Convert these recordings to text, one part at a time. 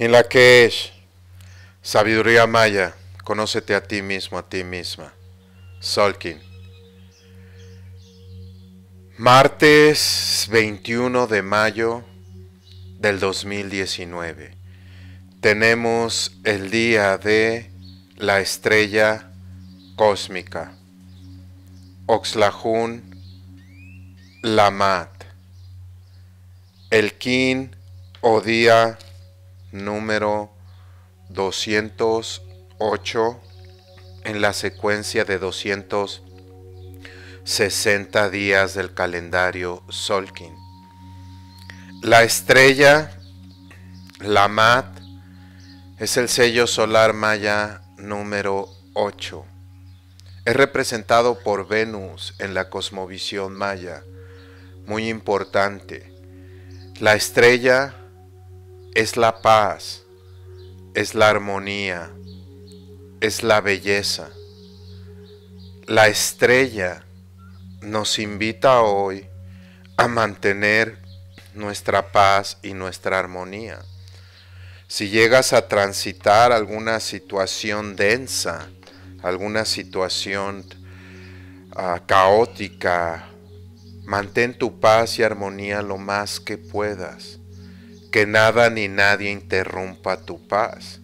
en la que es sabiduría maya, conócete a ti mismo, a ti misma. Solkin. Martes 21 de mayo del 2019. Tenemos el día de la estrella cósmica. Oxlajun Lamat. El Kin o día número 208 en la secuencia de 260 días del calendario Solkin. La estrella Lamat es el sello solar maya número 8. Es representado por Venus en la cosmovisión maya, muy importante. La estrella es la paz, es la armonía, es la belleza. La estrella nos invita hoy a mantener nuestra paz y nuestra armonía. Si llegas a transitar alguna situación densa, alguna situación ah, caótica, mantén tu paz y armonía lo más que puedas que nada ni nadie interrumpa tu paz.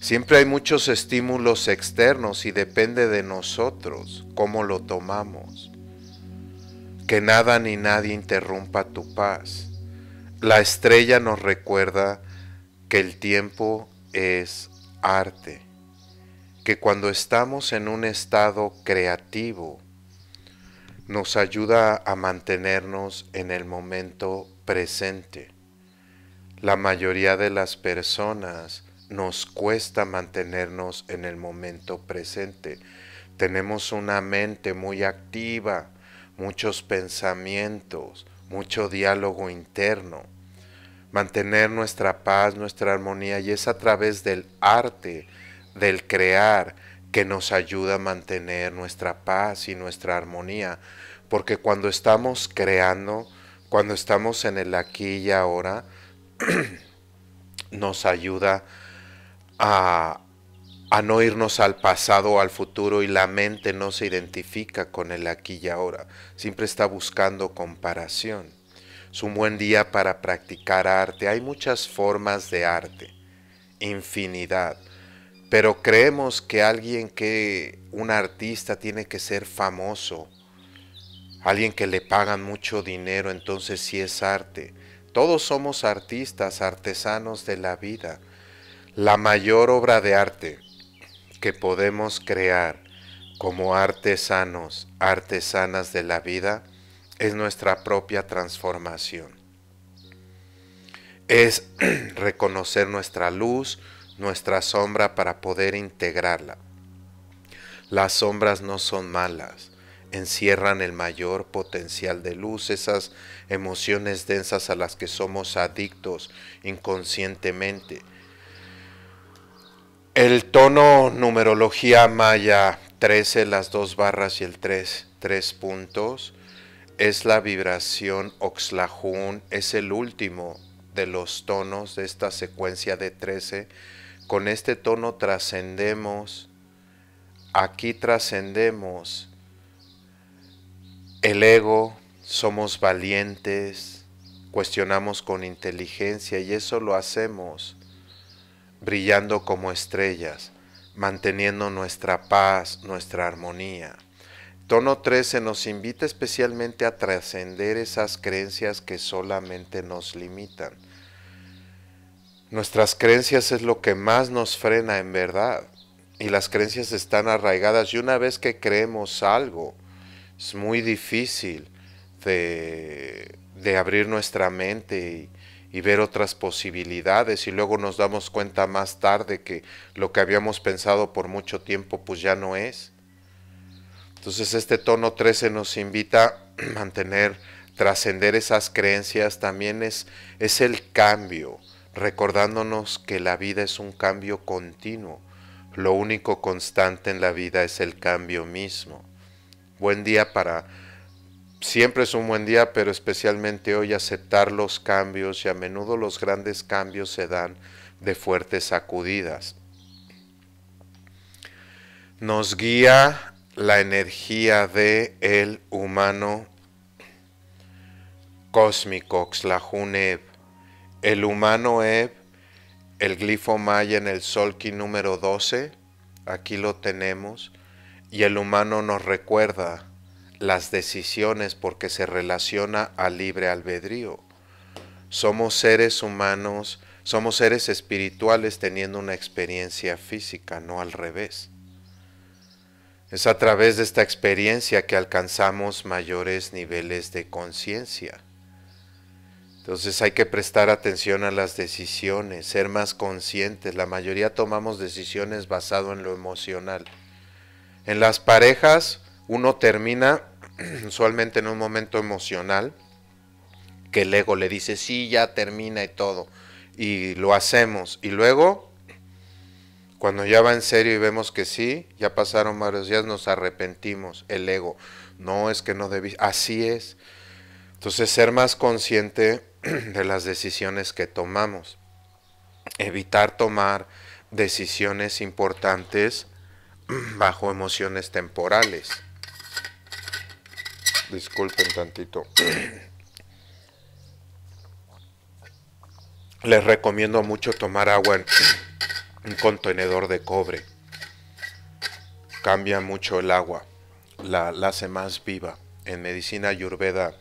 Siempre hay muchos estímulos externos y depende de nosotros cómo lo tomamos. Que nada ni nadie interrumpa tu paz. La estrella nos recuerda que el tiempo es arte, que cuando estamos en un estado creativo, nos ayuda a mantenernos en el momento presente. La mayoría de las personas nos cuesta mantenernos en el momento presente. Tenemos una mente muy activa, muchos pensamientos, mucho diálogo interno. Mantener nuestra paz, nuestra armonía y es a través del arte, del crear, que nos ayuda a mantener nuestra paz y nuestra armonía. Porque cuando estamos creando, cuando estamos en el aquí y ahora, nos ayuda a, a no irnos al pasado o al futuro y la mente no se identifica con el aquí y ahora. Siempre está buscando comparación. Es un buen día para practicar arte. Hay muchas formas de arte, infinidad. Pero creemos que alguien que, un artista tiene que ser famoso, alguien que le pagan mucho dinero, entonces sí es arte. Todos somos artistas, artesanos de la vida. La mayor obra de arte que podemos crear como artesanos, artesanas de la vida, es nuestra propia transformación. Es reconocer nuestra luz, nuestra sombra para poder integrarla. Las sombras no son malas, encierran el mayor potencial de luz, esas emociones densas a las que somos adictos inconscientemente. El tono numerología maya 13, las dos barras y el 3, 3 puntos, es la vibración oxlajun es el último de los tonos de esta secuencia de 13. Con este tono trascendemos, aquí trascendemos el ego, somos valientes, cuestionamos con inteligencia y eso lo hacemos brillando como estrellas, manteniendo nuestra paz, nuestra armonía. Tono 13 nos invita especialmente a trascender esas creencias que solamente nos limitan. Nuestras creencias es lo que más nos frena en verdad y las creencias están arraigadas y una vez que creemos algo, es muy difícil de, abrir nuestra mente y, ver otras posibilidades y luego nos damos cuenta más tarde que lo que habíamos pensado por mucho tiempo pues ya no es. Entonces este tono 13 nos invita a mantener, trascender esas creencias, también es el cambio, recordándonos que la vida es un cambio continuo. Lo único constante en la vida es el cambio mismo buen día para, siempre es un buen día, pero especialmente hoy aceptar los cambios y a menudo los grandes cambios se dan de fuertes sacudidas. Nos guía la energía de el humano cósmico, Eb, el humano Eb, el glifo maya en el Solki número 12, aquí lo tenemos, y el humano nos recuerda las decisiones porque se relaciona al libre albedrío. Somos seres humanos, somos seres espirituales teniendo una experiencia física, no al revés. Es a través de esta experiencia que alcanzamos mayores niveles de conciencia. Entonces hay que prestar atención a las decisiones, ser más conscientes. La mayoría tomamos decisiones basado en lo emocional. En las parejas uno termina usualmente en un momento emocional que el ego le dice, sí, ya termina y todo, y lo hacemos. Y luego, cuando ya va en serio y vemos que sí, ya pasaron varios días, nos arrepentimos, el ego. No es que no debí, así es. Entonces, ser más consciente de las decisiones que tomamos, evitar tomar decisiones importantes bajo emociones temporales. Disculpen tantito. Les recomiendo mucho tomar agua en un contenedor de cobre. Cambia mucho el agua, la, hace más viva. En medicina ayurveda,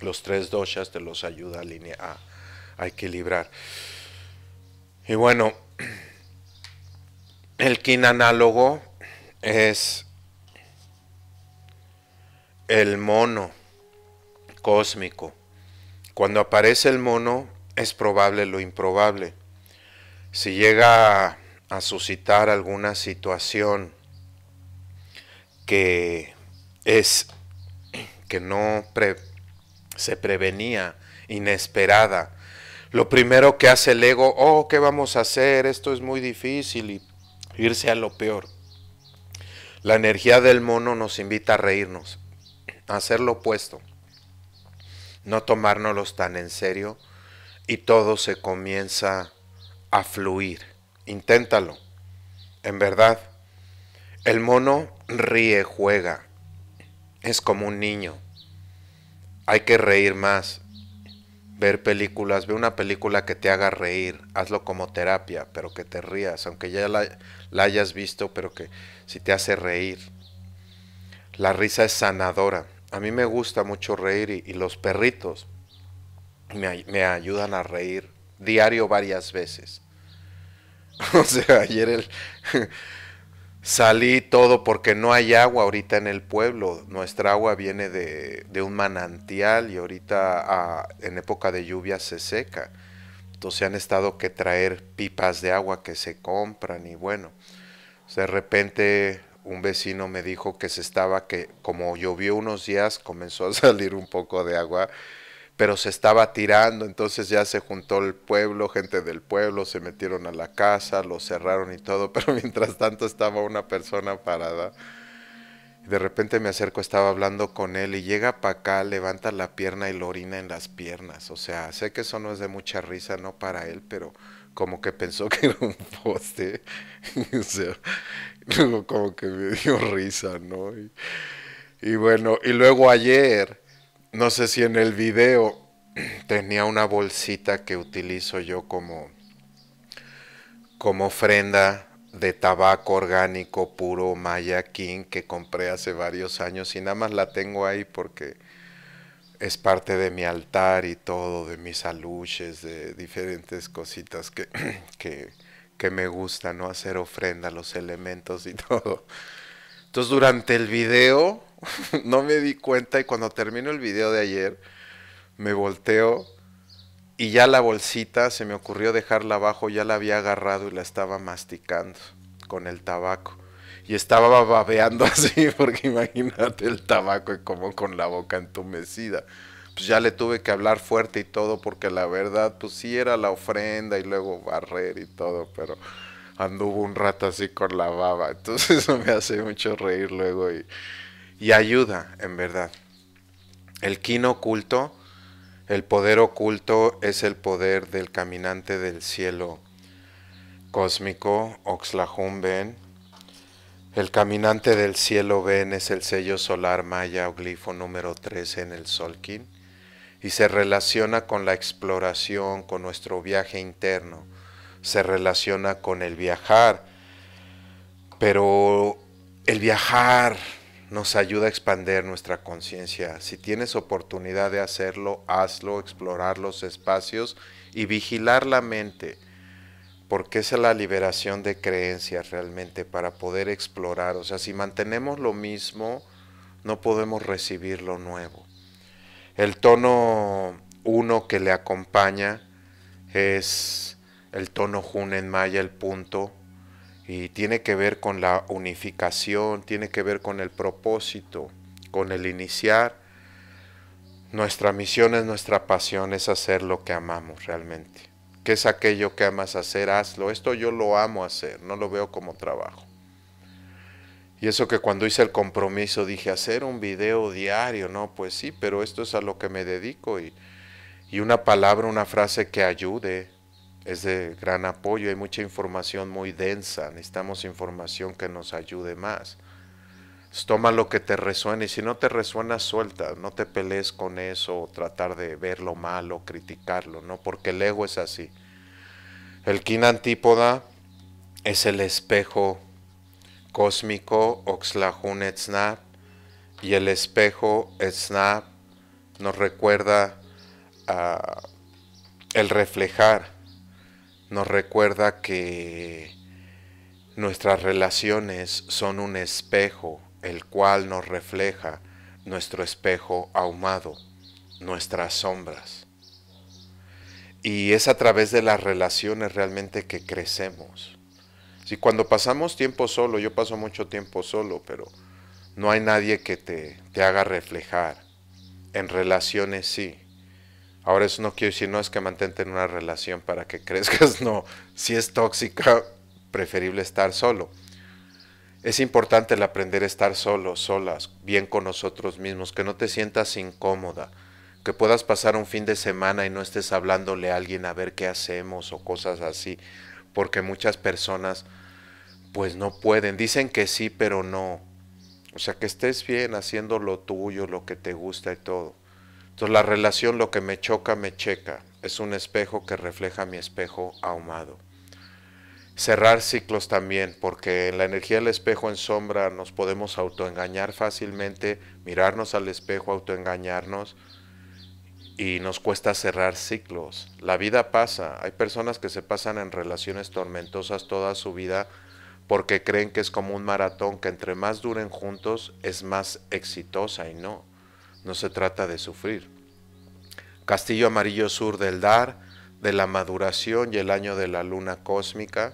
los tres doshas te los ayuda a, a equilibrar. Y bueno, el kin análogo es el mono cósmico. Cuando aparece el mono es probable lo improbable. Si llega a, suscitar alguna situación que es que no se prevenía, inesperada, lo primero que hace el ego, oh, ¿qué vamos a hacer? Esto es muy difícil y irse a lo peor. La energía del mono nos invita a reírnos, a hacer lo opuesto, no tomárnoslos tan en serio y todo se comienza a fluir. Inténtalo. En verdad, el mono ríe, juega. Es como un niño. Hay que reír más, ver películas, ve una película que te haga reír, hazlo como terapia, pero que te rías, aunque ya la, hayas visto, pero que si te hace reír. La risa es sanadora. A mí me gusta mucho reír y, los perritos me, me, ayudan a reír diario varias veces. O sea, ayer el... Salí todo porque no hay agua ahorita en el pueblo. Nuestra agua viene de, un manantial y ahorita ah, en época de lluvia se seca. Entonces han estado que traer pipas de agua que se compran y bueno. De repente un vecino me dijo que se estaba que como llovió unos días comenzó a salir un poco de agua pero se estaba tirando, entonces ya se juntó el pueblo, gente del pueblo, se metieron a la casa, lo cerraron y todo, pero mientras tanto estaba una persona parada. De repente me acerco, estaba hablando con él y llega para acá, levanta la pierna y lo orina en las piernas. O sea, sé que eso no es de mucha risa, no para él, pero como que pensó que era un poste. o sea, como que me dio risa, ¿no? y bueno, y luego ayer no sé si en el video tenía una bolsita que utilizo yo como, como ofrenda de tabaco orgánico puro Maya King que compré hace varios años y nada más la tengo ahí porque es parte de mi altar y todo, de mis aluches, de diferentes cositas que, que, me gusta, ¿no? Hacer ofrenda los elementos y todo. Entonces durante el video no me di cuenta y cuando termino el video de ayer, me volteo y ya la bolsita se me ocurrió dejarla abajo, ya la había agarrado y la estaba masticando con el tabaco. Y estaba babeando así, porque imagínate el tabaco y como con la boca entumecida. Pues ya le tuve que hablar fuerte y todo, porque la verdad, pues sí era la ofrenda y luego barrer y todo, pero anduvo un rato así con la baba. Entonces eso me hace mucho reír luego y y ayuda, en verdad. El kin oculto, el poder oculto es el poder del caminante del cielo cósmico, Oxlahum Ben. El caminante del cielo Ben es el sello solar maya o glifo número 13 en el Solkin y se relaciona con la exploración, con nuestro viaje interno, se relaciona con el viajar, pero el viajar nos ayuda a expander nuestra conciencia. Si tienes oportunidad de hacerlo, hazlo, explorar los espacios y vigilar la mente, porque es la liberación de creencias realmente para poder explorar. O sea, si mantenemos lo mismo, no podemos recibir lo nuevo. El tono uno que le acompaña es el tono jun en Maya, el punto, y tiene que ver con la unificación, tiene que ver con el propósito, con el iniciar. Nuestra misión es nuestra pasión, es hacer lo que amamos realmente. ¿Qué es aquello que amas hacer? Hazlo. Esto yo lo amo hacer, no lo veo como trabajo. Y eso que cuando hice el compromiso dije, hacer un video diario, no, pues sí, pero esto es a lo que me dedico y, y una palabra, una frase que ayude, es de gran apoyo, hay mucha información muy densa, necesitamos información que nos ayude más. toma lo que te resuene y si no te resuena, suelta, no te pelees con eso o tratar de verlo mal o criticarlo, ¿no? Porque el ego es así. El kin antípoda es el espejo cósmico Oxlahun Snap y el espejo Snap nos recuerda a ah, el reflejar nos recuerda que nuestras relaciones son un espejo, el cual nos refleja nuestro espejo ahumado, nuestras sombras. Y es a través de las relaciones realmente que crecemos. Si cuando pasamos tiempo solo, yo paso mucho tiempo solo, pero no hay nadie que te, te haga reflejar. En relaciones sí. Ahora eso no quiero decir, no es que mantente en una relación para que crezcas, no. Si es tóxica, preferible estar solo. Es importante el aprender a estar solo, solas, bien con nosotros mismos, que no te sientas incómoda, que puedas pasar un fin de semana y no estés hablándole a alguien a ver qué hacemos o cosas así, porque muchas personas pues no pueden, dicen que sí, pero no. O sea, que estés bien haciendo lo tuyo, lo que te gusta y todo. Entonces la relación lo que me choca, me checa. Es un espejo que refleja mi espejo ahumado. Cerrar ciclos también, porque en la energía del espejo en sombra nos podemos autoengañar fácilmente, mirarnos al espejo, autoengañarnos y nos cuesta cerrar ciclos. La vida pasa, hay personas que se pasan en relaciones tormentosas toda su vida porque creen que es como un maratón, que entre más duren juntos es más exitosa y no no se trata de sufrir. Castillo Amarillo Sur del Dar, de la maduración y el año de la luna cósmica,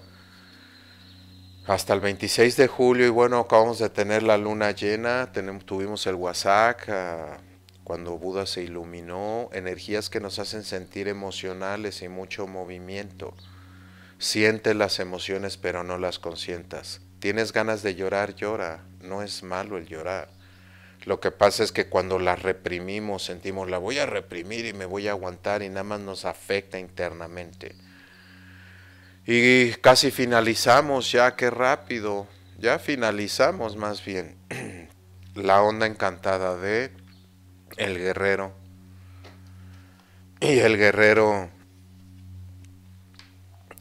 hasta el 26 de julio y bueno, acabamos de tener la luna llena, tenemos, tuvimos el WhatsApp ah, cuando Buda se iluminó, energías que nos hacen sentir emocionales y mucho movimiento. Siente las emociones pero no las consientas. Tienes ganas de llorar, llora, no es malo el llorar. Lo que pasa es que cuando la reprimimos, sentimos la voy a reprimir y me voy a aguantar y nada más nos afecta internamente. Y casi finalizamos ya, qué rápido. Ya finalizamos más bien la onda encantada de El Guerrero. Y El Guerrero,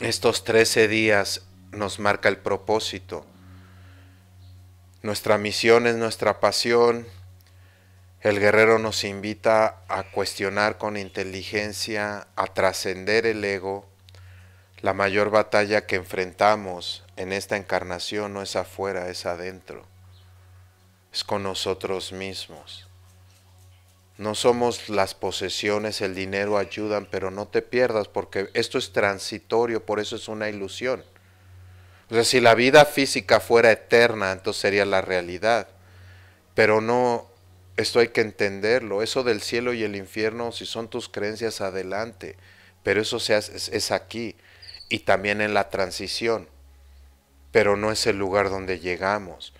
estos 13 días nos marca el propósito nuestra misión es nuestra pasión. El guerrero nos invita a cuestionar con inteligencia, a trascender el ego. La mayor batalla que enfrentamos en esta encarnación no es afuera, es adentro. Es con nosotros mismos. No somos las posesiones, el dinero ayudan, pero no te pierdas porque esto es transitorio, por eso es una ilusión. O sea, si la vida física fuera eterna, entonces sería la realidad. Pero no, esto hay que entenderlo. Eso del cielo y el infierno, si son tus creencias, adelante. Pero eso es aquí y también en la transición. Pero no es el lugar donde llegamos.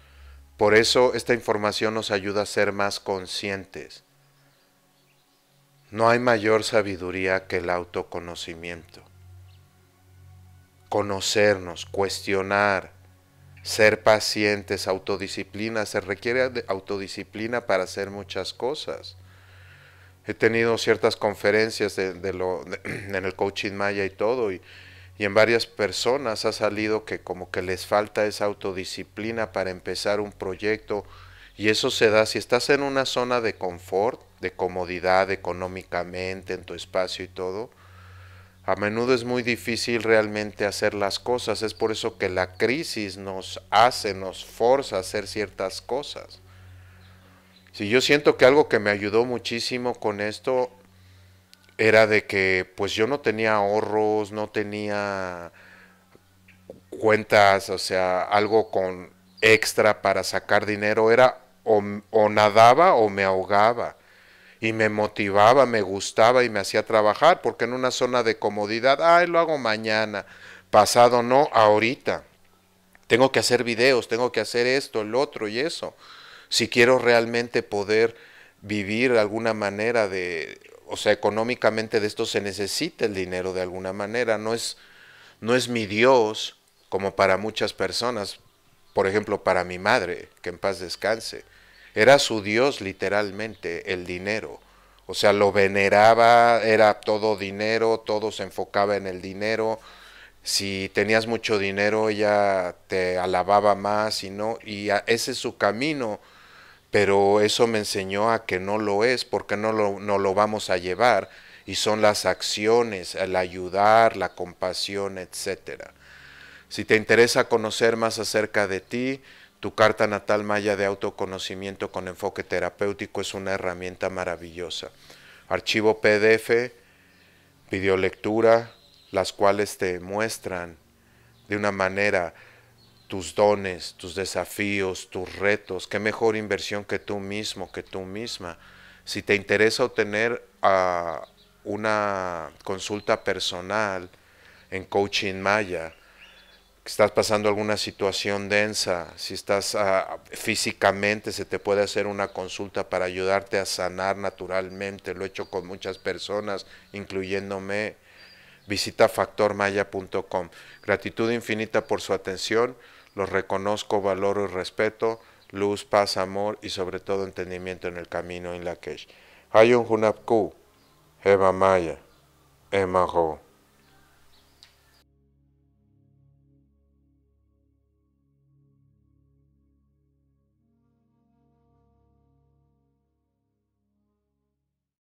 Por eso esta información nos ayuda a ser más conscientes. No hay mayor sabiduría que el autoconocimiento conocernos, cuestionar, ser pacientes, autodisciplina. Se requiere autodisciplina para hacer muchas cosas. He tenido ciertas conferencias de, lo, en el coaching maya y todo, y, y en varias personas ha salido que como que les falta esa autodisciplina para empezar un proyecto. Y eso se da si estás en una zona de confort, de comodidad económicamente, en tu espacio y todo a menudo es muy difícil realmente hacer las cosas, es por eso que la crisis nos hace, nos forza a hacer ciertas cosas. Si yo siento que algo que me ayudó muchísimo con esto era de que pues yo no tenía ahorros, no tenía cuentas, o sea, algo con extra para sacar dinero, era o nadaba o me ahogaba y me motivaba, me gustaba y me hacía trabajar, porque en una zona de comodidad, ay, lo hago mañana, pasado no, ahorita. Tengo que hacer videos, tengo que hacer esto, el otro y eso. Si quiero realmente poder vivir de alguna manera de, o sea, económicamente de esto se necesita el dinero de alguna manera, no es, no es mi Dios como para muchas personas, por ejemplo, para mi madre, que en paz descanse era su Dios literalmente, el dinero. O sea, lo veneraba, era todo dinero, todo se enfocaba en el dinero. Si tenías mucho dinero, ella te alababa más y no, y ese es su camino. Pero eso me enseñó a que no lo es, porque no lo, no lo vamos a llevar. Y son las acciones, el ayudar, la compasión, etcétera. Si te interesa conocer más acerca de ti, tu carta natal Maya de autoconocimiento con enfoque terapéutico es una herramienta maravillosa. Archivo PDF, videolectura, las cuales te muestran de una manera tus dones, tus desafíos, tus retos. Qué mejor inversión que tú mismo, que tú misma. Si te interesa obtener ah, una consulta personal en Coaching Maya, si estás pasando alguna situación densa, si estás ah, físicamente, se te puede hacer una consulta para ayudarte a sanar naturalmente. Lo he hecho con muchas personas, incluyéndome. Visita factormaya.com. Gratitud infinita por su atención. Los reconozco, valoro y respeto. Luz, paz, amor y sobre todo entendimiento en el camino en la Hay un Hunapku, Eva Maya, Emma